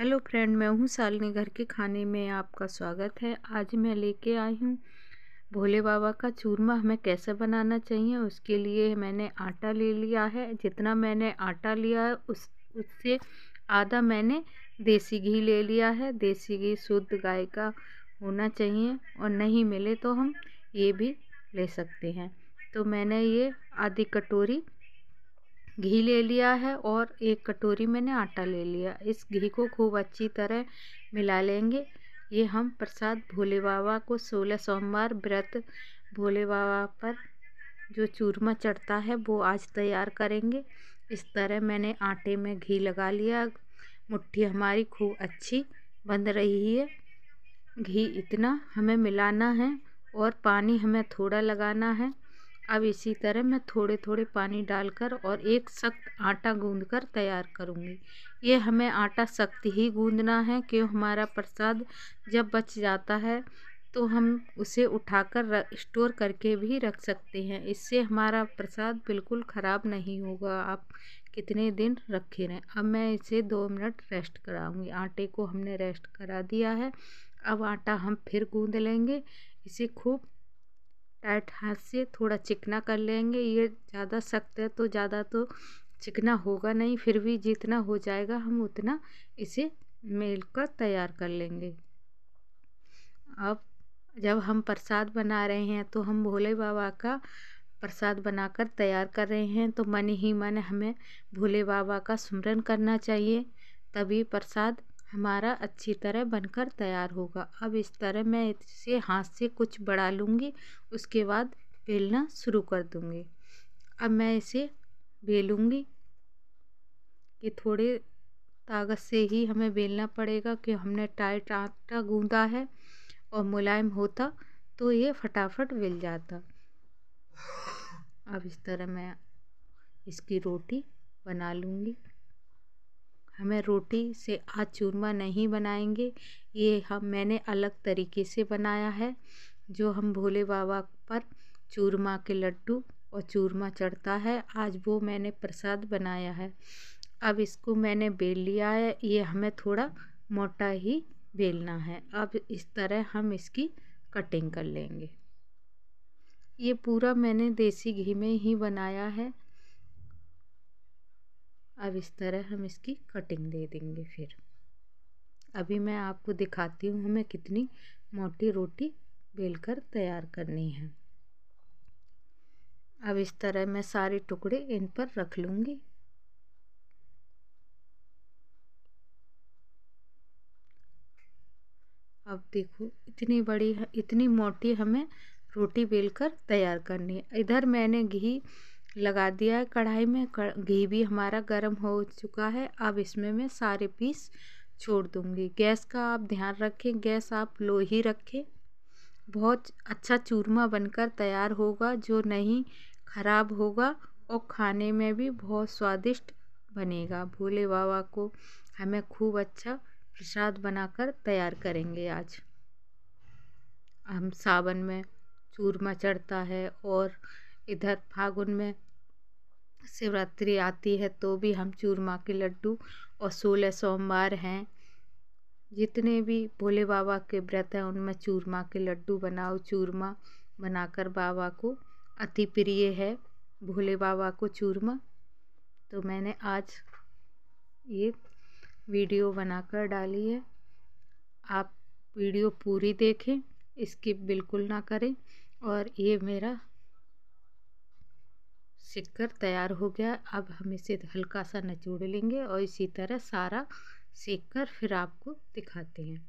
hello friend मैं हूँ सालनी घर के खाने में आपका स्वागत है आज मैं लेके आई हूँ भोले बाबा का चूरमा हमें कैसे बनाना चाहिए उसके लिए मैंने आटा ले लिया है जितना मैंने आटा लिया है उस उससे आधा मैंने देसी घी ले लिया है देसी घी शुद्ध गाय का होना चाहिए और नहीं मिले तो हम ये भी ले सकते हैं तो मैंने ये आधी कटोरी घी ले लिया है और एक कटोरी मैंने आटा ले लिया इस घी को खूब अच्छी तरह मिला लेंगे ये हम प्रसाद भोले बाबा को सोलह सोमवार व्रत भोले बाबा पर जो चूरमा चढ़ता है वो आज तैयार करेंगे इस तरह मैंने आटे में घी लगा लिया मुट्ठी हमारी खूब अच्छी बन रही है घी इतना हमें मिलाना है और पानी हमें थोड़ा लगाना है अब इसी तरह मैं थोड़े थोड़े पानी डालकर और एक सख्त आटा गूँद कर तैयार करूँगी ये हमें आटा सख्त ही गूंदना है क्यों हमारा प्रसाद जब बच जाता है तो हम उसे उठाकर स्टोर करके भी रख सकते हैं इससे हमारा प्रसाद बिल्कुल ख़राब नहीं होगा आप कितने दिन रखे रहें अब मैं इसे दो मिनट रेस्ट कराऊंगी आटे को हमने रेस्ट करा दिया है अब आटा हम फिर गूँध लेंगे इसे खूब टाइट हाथ से थोड़ा चिकना कर लेंगे ये ज़्यादा सख्त है तो ज़्यादा तो चिकना होगा नहीं फिर भी जितना हो जाएगा हम उतना इसे मेल कर तैयार कर लेंगे अब जब हम प्रसाद बना रहे हैं तो हम भोले बाबा का प्रसाद बनाकर तैयार कर रहे हैं तो मन ही मन हमें भोले बाबा का सुमरन करना चाहिए तभी प्रसाद हमारा अच्छी तरह बनकर तैयार होगा अब इस तरह मैं इसे हाथ से कुछ बढ़ा लूँगी उसके बाद बेलना शुरू कर दूँगी अब मैं इसे बेलूँगी कि थोड़े ताकत से ही हमें बेलना पड़ेगा कि हमने टाइट आटा गूँधा है और मुलायम होता तो ये फटाफट बेल जाता अब इस तरह मैं इसकी रोटी बना लूँगी हमें रोटी से आज चूरमा नहीं बनाएंगे ये हम मैंने अलग तरीके से बनाया है जो हम भोले बाबा पर चूरमा के लड्डू और चूरमा चढ़ता है आज वो मैंने प्रसाद बनाया है अब इसको मैंने बेल लिया है ये हमें थोड़ा मोटा ही बेलना है अब इस तरह हम इसकी कटिंग कर लेंगे ये पूरा मैंने देसी घी में ही बनाया है अब इस तरह हम इसकी कटिंग दे देंगे फिर अभी मैं आपको दिखाती हूँ हमें कितनी मोटी रोटी बेलकर तैयार करनी है अब इस तरह मैं सारे टुकड़े इन पर रख लूँगी अब देखो इतनी बड़ी इतनी मोटी हमें रोटी बेलकर तैयार करनी है इधर मैंने घी लगा दिया है कढ़ाई में घी भी हमारा गर्म हो चुका है अब इसमें मैं सारे पीस छोड़ दूँगी गैस का आप ध्यान रखें गैस आप लो ही रखें बहुत अच्छा चूरमा बनकर तैयार होगा जो नहीं ख़राब होगा और खाने में भी बहुत स्वादिष्ट बनेगा भोले बाबा को हमें खूब अच्छा प्रसाद बनाकर तैयार करेंगे आज हम सावन में चूरमा चढ़ता है और इधर फागुन में शिवरात्रि आती है तो भी हम चूरमा के लड्डू और सोलह सोमवार हैं जितने भी भोले बाबा के व्रत हैं उनमें चूरमा के लड्डू बनाओ चूरमा बनाकर बाबा को अति प्रिय है भोले बाबा को चूरमा तो मैंने आज ये वीडियो बनाकर डाली है आप वीडियो पूरी देखें इसकी बिल्कुल ना करें और ये मेरा सिल कर तैयार हो गया अब हम इसे हल्का सा नचोड़ लेंगे और इसी तरह सारा सेक कर फिर आपको दिखाते हैं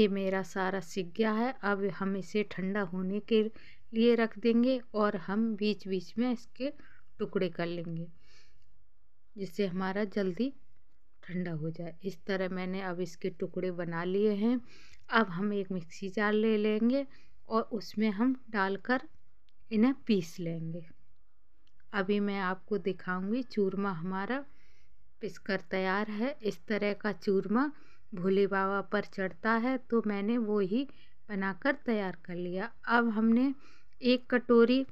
ये मेरा सारा सीख गया है अब हम इसे ठंडा होने के लिए रख देंगे और हम बीच बीच में इसके टुकड़े कर लेंगे जिससे हमारा जल्दी ठंडा हो जाए इस तरह मैंने अब इसके टुकड़े बना लिए हैं अब हम एक मिक्सी जार ले लेंगे और उसमें हम डालकर इन्हें पीस लेंगे अभी मैं आपको दिखाऊंगी चूरमा हमारा पिसकर तैयार है इस तरह का चूरमा भोले बाबा पर चढ़ता है तो मैंने वो ही बनाकर तैयार कर लिया अब हमने एक कटोरी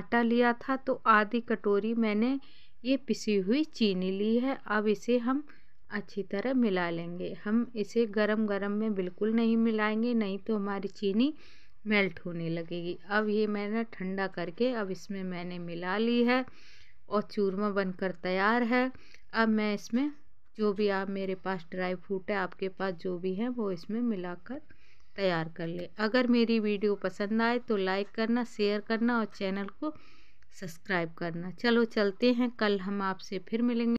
आटा लिया था तो आधी कटोरी मैंने ये पिसी हुई चीनी ली है अब इसे हम अच्छी तरह मिला लेंगे हम इसे गरम गरम में बिल्कुल नहीं मिलाएंगे नहीं तो हमारी चीनी मेल्ट होने लगेगी अब ये मैंने ठंडा करके अब इसमें मैंने मिला ली है और चूरमा बनकर तैयार है अब मैं इसमें जो भी आप मेरे पास ड्राई फ्रूट है आपके पास जो भी है वो इसमें मिलाकर तैयार कर ले अगर मेरी वीडियो पसंद आए तो लाइक करना शेयर करना और चैनल को सब्सक्राइब करना चलो चलते हैं कल हम आपसे फिर मिलेंगे